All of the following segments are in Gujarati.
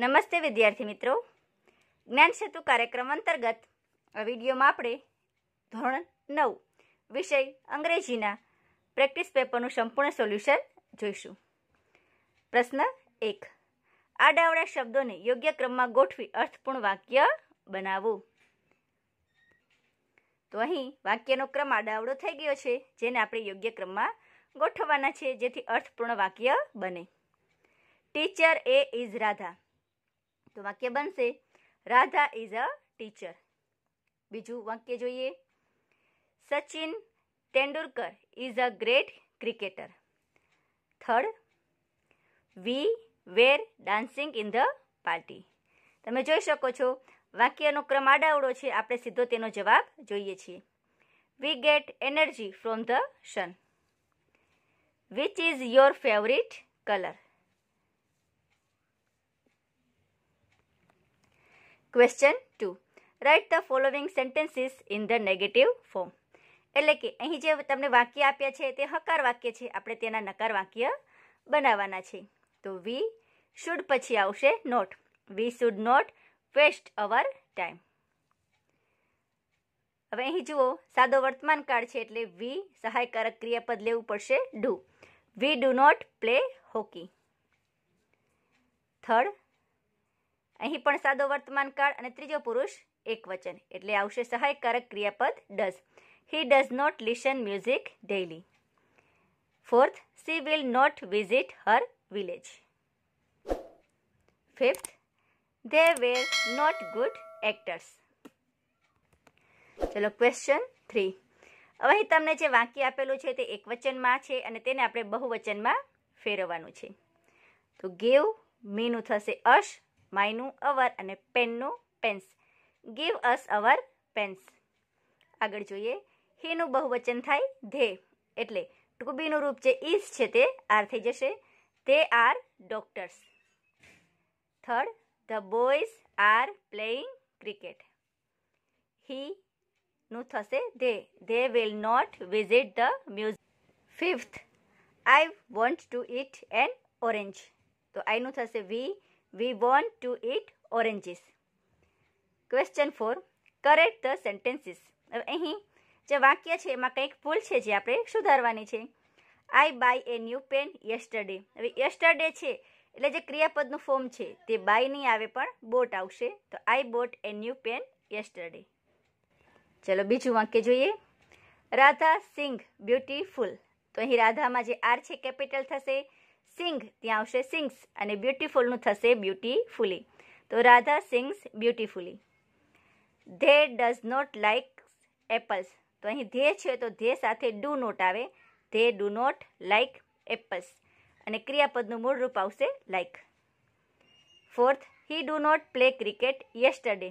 નમસ્તે વિદ્યાર્થી મિત્રો જ્ઞાન સેતુ કાર્યક્રમ અંતર્ગત આ વિડીયોમાં આપણે ધોરણ નવ વિષય અંગ્રેજીના પ્રેક્ટિસ પેપરનું સંપૂર્ણ સોલ્યુશન જોઈશું પ્રશ્ન એક આડાવડા શબ્દોને યોગ્ય ક્રમમાં ગોઠવી અર્થપૂર્ણ વાક્ય બનાવવું તો અહીં વાક્યનો ક્રમ આડાવડો થઈ ગયો છે જેને આપણે યોગ્ય ક્રમમાં ગોઠવવાના છે જેથી અર્થપૂર્ણ વાક્ય બને ટીચર એ ઇઝ રાધા તો વાક્ય બનશે રાધા ઇઝ અ ટીચર બીજું વાક્ય જોઈએ Sachin Tendulkar is a great cricketer third we were dancing in the party તમે જોઈ શકો છો વાક્યનો ક્રમ આડાવડો છે આપણે સીધો તેનો જવાબ જોઈએ છીએ we get energy from the sun which is your favourite colour question to write the following sentences in the negative form એટલે કે અહીં જે તમને વાક્ય આપ્યા છે તે હકાર વાક્ય છે આપણે તેના નકાર વાક્ય બનાવવાના છે તો વી શુડ પછી આવશે not we should not waste our time હવે અહીં જુઓ સાદો વર્તમાન કાળ છે એટલે વી સહાયકારક ક્રિયાપદ લેવું પડશે do we do not play hockey third અહીં પણ સાદો વર્તમાન કાળ અને ત્રીજો પુરુષ એક વચન એટલે આવશે સહાયકારક ક્રિયાપદ does he does not listen music daily fourth she will not visit her village fifth they were not good actors ચલો ક્વેશ્ચન થ્રી હવે અહીં તમને જે વાક્ય આપેલું છે તે એકવચનમાં છે અને તેને આપણે બહુવચનમાં ફેરવવાનું છે તો ગેવ મીનું થશે અશ માયનું અવર અને પેનનું pens give us our pens આગળ જોઈએ હીનું બહુવચન થાય ધે એટલે ટુ બીનું રૂપ જે ઇઝ છે તે આર થઈ જશે તે are doctors third the boys are playing cricket he નું થશે they they will not visit the music fifth I want to eat an orange તો આઈનું થશે we we want to eat oranges question four correct the sentences હવે અહીં જે વાક્ય છે એમાં કંઈક ભૂલ છે જે આપણે સુધારવાની છે I buy a new pen yesterday હવે યસ્ટરડે છે એટલે જે ક્રિયાપદનું ફોર્મ છે તે બાય નહીં આવે પણ બોટ આવશે તો I bought a new pen yesterday ચલો બીજું વાક્ય જોઈએ રાધા સિંઘ બ્યુટીફુલ તો અહીં રાધામાં જે આર છે કેપિટલ થશે સિંગ ત્યાં આવશે સિંગ્સ અને બ્યુટીફુલનું થશે બ્યુટીફુલી તો Radha sings beautifully they does not like apples તો અહીં ધે છે તો ધે સાથે ડુ નોટ આવે they do not like apples અને ક્રિયાપદનું મૂળ રૂપ આવશે like fourth he do not play cricket yesterday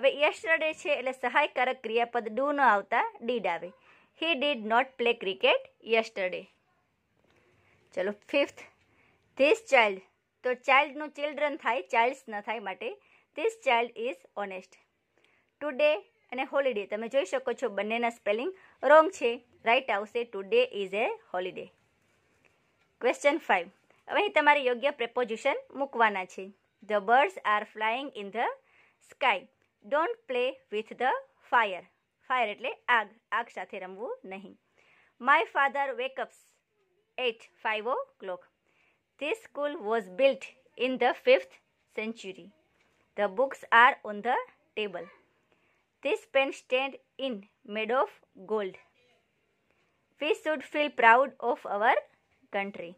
હવે યસ્ટરડે છે એટલે સહાયકારક ક્રિયાપદ ડુ ન આવતા ડીડ આવે he did not play cricket yesterday ચલો ફિફ્થ ધીસ ચાઇલ્ડ તો ચાઇલ્ડનું ચિલ્ડ્રન થાય ચાઇલ્ડ્સ ન થાય માટે this child is honest today અને હોલિડે તમે જોઈ શકો છો બંનેના સ્પેલિંગ રોંગ છે રાઈટ આવશે today is a holiday question five હવે અહીં તમારે યોગ્ય પ્રેપોઝિશન મૂકવાના છે the birds are flying in the sky don't play with the fire fire એટલે આગ આગ સાથે રમવું નહીં my father wake ups at five o'clock This school was built in the 5th century. The books are on the table. This pen stand is made of gold. We should feel proud of our country.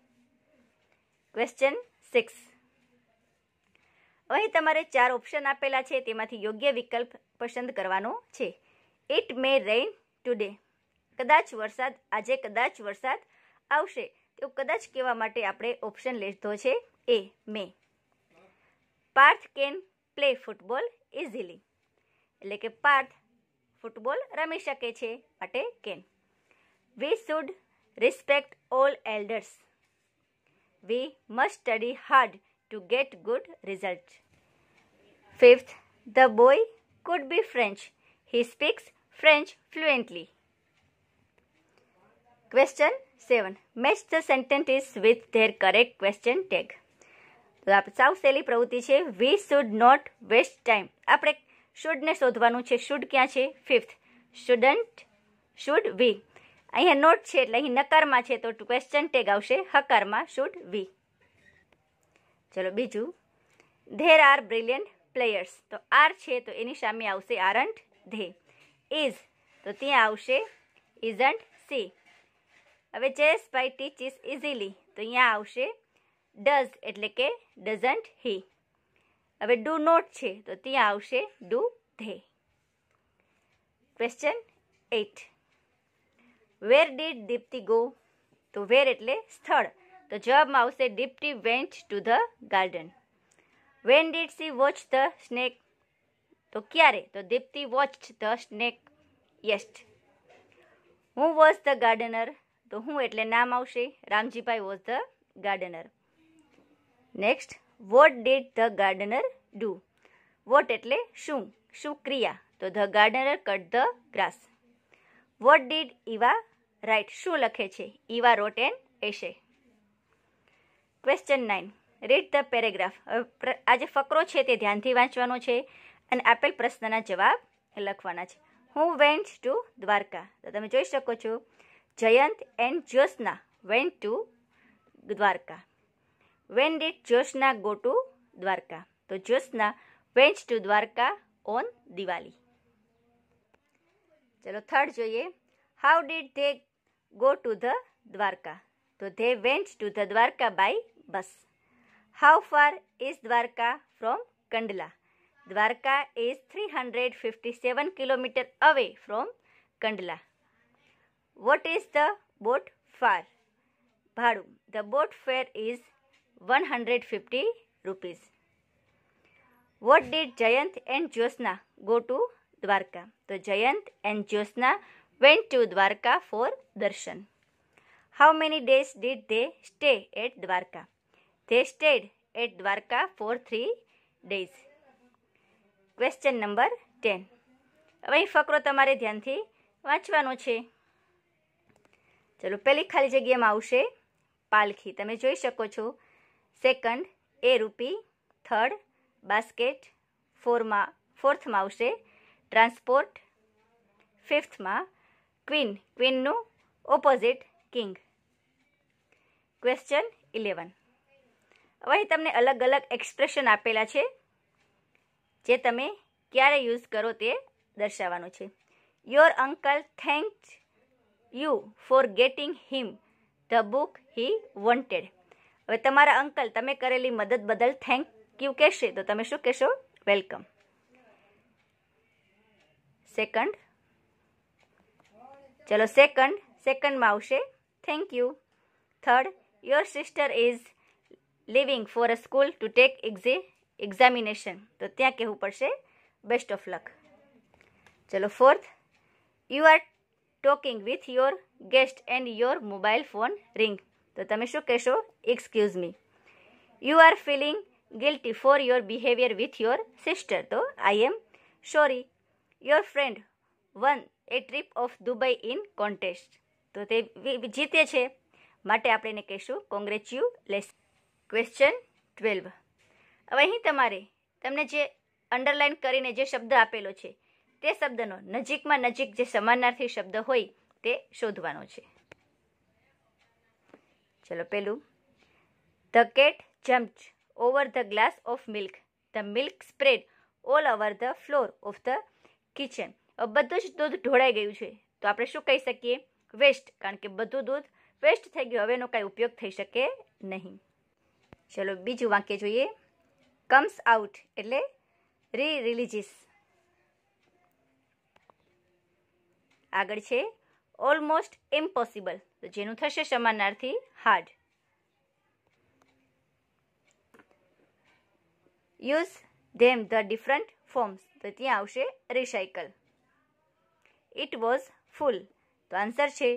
Question six અહીં તમારે ચાર ઓપ્શન આપેલા છે તેમાંથી યોગ્ય વિકલ્પ પસંદ કરવાનો છે ઇટ મે રેઇન ટુડે કદાચ વરસાદ આજે કદાચ વરસાદ આવશે તો કદાચ કહેવા માટે આપણે ઓપ્શન લીધો છે એ may Parth can play football easily એટલે કે પાર્થ ફૂટબોલ રમી શકે છે માટે can we should respect all elders we must study hard to get good result fifth the boy could be French he speaks French fluently question seven match the sentence is with their correct question tag તો આપણે સાવ સહેલી પ્રવૃત્તિ છે we should not waste time આપણે શુડને શોધવાનું છે શુડ ક્યાં છે ફિફ્થ શુડન્ટ શુડ વી અહીંયા નોટ છે એટલે અહીં નકારમાં છે તો ક્વેશ્ચન ટેગ આવશે હકારમાં શુડ વી ચલો બીજું ધેર આર બ્રિલિયન્ટ પ્લેયર્સ તો આર છે તો એની સામે આવશે આરન્ટ ધે ઇઝ તો ત્યાં આવશે ઇઝન્ટ સી હવે જયેશભાઈ ટીચીસ ઇઝીલી તો અહીંયા આવશે ડઝ એટલે કે ડઝન્ટ હી હવે ડુ નોટ છે તો ત્યાં આવશે do they question at where did Dipti go તો વેર એટલે સ્થળ તો જવાબમાં આવશે Dipti went to the garden when did she watch the snake તો ક્યારે તો દીપ્તિ વોચ ધ સ્નેક યસ્ટ હું વોચ ધ ગાર્ડનર તો હું એટલે નામ આવશે Ramjibhai was the gardener next what did the gardener do what એટલે શું શું ક્રિયા તો the gardener cut the grass what did ઇવા write શું લખે છે Eva wrote an essay question nine read the paragraph આજે ફકરો છે તે ધ્યાનથી વાંચવાનો છે અને આપેલ પ્રશ્નના જવાબ લખવાના છે હું વેન્ટ ટુ દ્વારકા તો તમે જોઈ શકો છો Jayant and Jyotsna went to Dwarka. When did Jyotsna go to Dwarka? So Jyotsna went to Dwarka on Diwali. चलो थर्ड जो ये how did they go to the Dwarka तो they went to the Dwarka by bus how far is Dwarka from Kandla Dwarka is 357 kilometre away from Kandla what is the boat far ભાડું the boat fare is one hundred fifty rupees what did Jayant and Jyotsna go to Dwarka તો Jayant and Jyotsna went to Dwarka for darshan how many days did they stay at Dwarka they stayed at Dwarka for three days question number ten હવે ફકરો તમારે ધ્યાનથી વાંચવાનો છે ચલો પહેલી ખાલી જગ્યામાં આવશે પાલખી તમે જોઈ શકો છો સેકન્ડ એ રૂપી થર્ડ બાસ્કેટ ફોરમાં ફોર્થમાં આવશે ટ્રાન્સપોર્ટ ફિફ્થમાં ક્વીન ક્વીનનું ઓપોઝિટ કિંગ ક્વેશ્ચન ઇલેવન હવે તમને અલગ અલગ એક્સપ્રેશન આપેલા છે જે તમે ક્યારે યુઝ કરો તે દર્શાવવાનું છે your uncle thanked you for getting him the book he wanted હવે તમારા અંકલ તમે કરેલી મદદ બદલ થેન્ક યુ કહેશે તો તમે શું કહેશો વેલકમ સેકન્ડ ચલો સેકન્ડ સેકન્ડમાં આવશે thank you third your sister is living for a school to take એક્ઝે એક્ઝામિનેશન તો ત્યાં કહેવું પડશે બેસ્ટ ઓફ લક ચલો fourth you are talking with your guest and your mobile phone ring તો તમે શું કહેશો excuse me you are feeling guilty for your behaviour with your sister તો I am sorry your friend won a trip of Dubai in contest તો તે જીતે છે માટે આપણે એને કહીશું કોંગ્રેચ્યુલેસ ક્વેશ્ચન ટ્વેલ્વ હવે અહીં તમારે તમને જે અંડરલાઇન કરીને જે શબ્દ આપેલો છે તે શબ્દનો નજીકમાં નજીક જે સમાનાર્થી શબ્દ હોય તે શોધવાનો છે ચલો પેલું the cat jumped over the glass of milk the milk spread all over the floor of the kitchen બધું જ દૂધ ઢોળાઈ ગયું છે તો આપણે શું કહી શકીએ વેસ્ટ કારણ કે બધું દૂધ વેસ્ટ થઈ ગયું હવેનો કાંઈ ઉપયોગ થઈ શકે નહીં ચલો બીજું વાક્ય જોઈએ કમ્સ આઉટ એટલે રી રિલીજીસ આગળ છે ઓલમોસ્ટ ઇમ્પોસિબલ તો જેનું થશે સમાનાર્થી hard use them the different forms તો ત્યાં આવશે રિસાયકલ ઇટ વોઝ ફૂલ તો આન્સર છે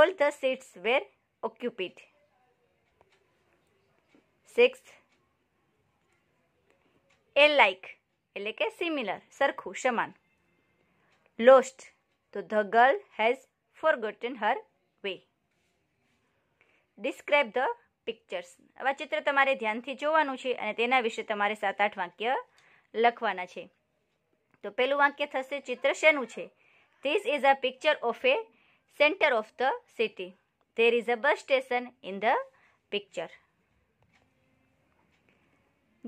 all the seats were occupied six a like એટલે કે સિમિલર સરખું સમાન લોસ્ટ તો the the girl has forgotten her way describe the pictures આવા ચિત્ર તમારે ધ્યાનથી જોવાનું છે અને તેના વિશે તમારે સાત આઠ વાક્ય લખવાના છે તો પહેલું વાક્ય થશે ચિત્ર શેનું છે this is a picture of a centre of the city there is a bus station in the picture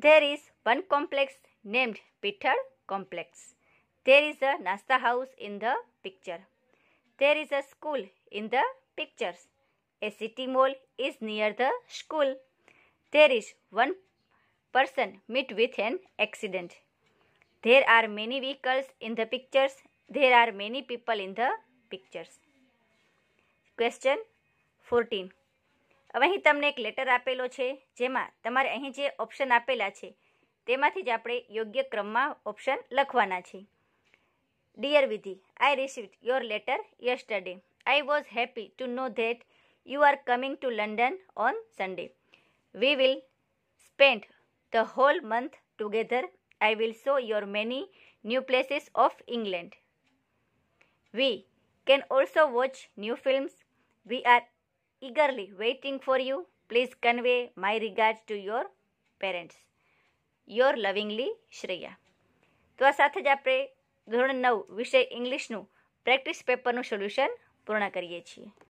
there is one complex named Pithal complex There is a nasta house in the picture. There is a school in the pictures. A city mall is near the school. There is one person meet with an accident. There are many vehicles in the pictures. There are many people in the pictures. Question fourteen હવે અહીં તમને એક લેટર આપેલો છે જેમાં તમારે અહીં જે ઓપ્શન આપેલા છે તેમાંથી જ આપણે યોગ્ય ક્રમમાં ઓપ્શન લખવાના છે Dear Vidhi, I received your letter yesterday. I was happy to know that you are coming to London on Sunday. We will spend the whole month together. I will show your many new places of England. We can also watch new films. We are eagerly waiting for you. Please convey my regards to your parents. Your lovingly, Shreya. તો આ સાથે જ આપણે ધોરણ નવ વિષય ઇંગ્લિશનું પ્રેક્ટિસ પેપરનું સોલ્યુશન પૂર્ણ કરીએ છીએ